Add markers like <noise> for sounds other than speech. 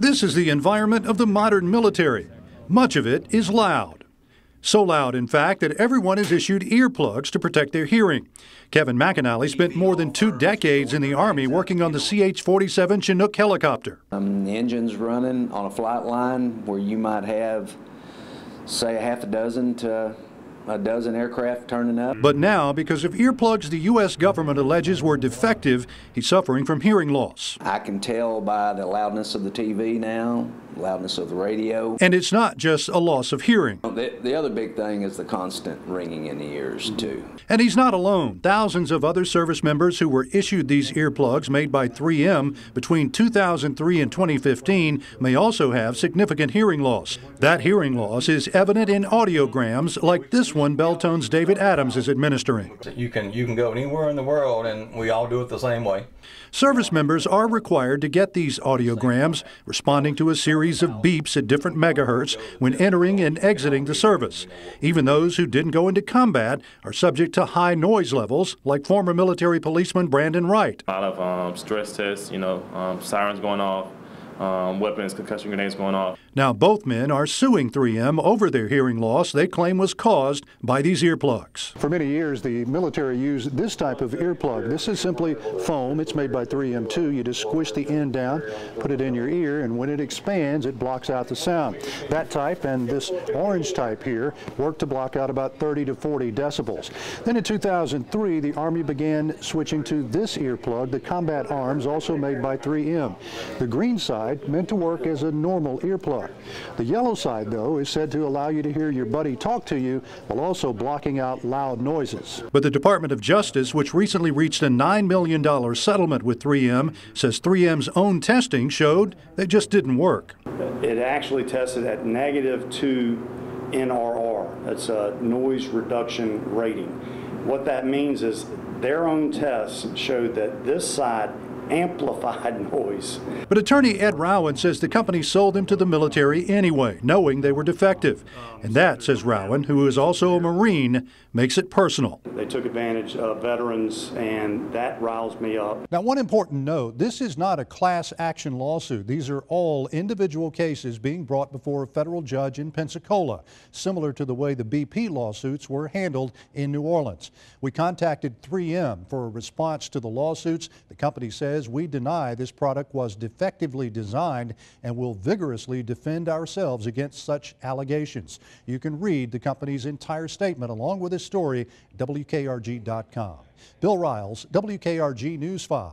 This is the environment of the modern military. Much of it is loud. So loud, in fact, that everyone is issued earplugs to protect their hearing. Kevin McAnally spent more than two decades in the Army working on the CH-47 Chinook helicopter. Um, the engine's running on a flight line where you might have, say, a half a dozen to a dozen aircraft turning up. But now, because of earplugs the U.S. government alleges were defective, he's suffering from hearing loss. I can tell by the loudness of the TV now loudness of the radio. And it's not just a loss of hearing. The, the other big thing is the constant ringing in the ears, mm-hmm. too. And he's not alone. Thousands of other service members who were issued these earplugs made by 3M between 2003 and 2015 may also have significant hearing loss. That hearing loss is evident in audiograms like this one Belltones David Adams is administering. You can, you can go anywhere in the world and we all do it the same way. Service members are required to get these audiograms, responding to a series series of beeps at different megahertz when entering and exiting the service. Even those who didn't go into combat are subject to high noise levels, like former military policeman Brandon Wright. A lot of um, stress tests, you know, um, sirens going off, um, weapons, concussion grenades going off. Now, both men are suing 3M over their hearing loss they claim was caused by these earplugs. For many years, the military used this type of earplug. This is simply foam. It's made by 3M2. You just squish the end down, put it in your ear, and when it expands, it blocks out the sound. That type and this orange type here work to block out about 30 to 40 decibels. Then in 2003, the Army began switching to this earplug, the Combat Arms, also made by 3M. The green side meant to work as a normal earplug. The yellow side, though, is said to allow you to hear your buddy talk to you while also blocking out loud noises. But the Department of Justice, which recently reached a $9 million settlement with 3M, says 3M's own testing showed they just didn't work. It actually tested at negative 2 NRR. That's a noise reduction rating. What that means is their own tests showed that this side amplified <laughs> noise. But attorney Ed Rowan says the company sold them to the military anyway, knowing they were defective. And that, says Rowan, who is also a Marine, makes it personal. They took advantage of veterans, and that riles me up. Now, one important note this is not a class action lawsuit. These are all individual cases being brought before a federal judge in Pensacola, similar to the way the BP lawsuits were handled in New Orleans. We contacted 3M for a response to the lawsuits. The company says says we deny this product was defectively designed and will vigorously defend ourselves against such allegations. You can read the company's entire statement along with this story at WKRG.com. Bill Riles, WKRG News 5.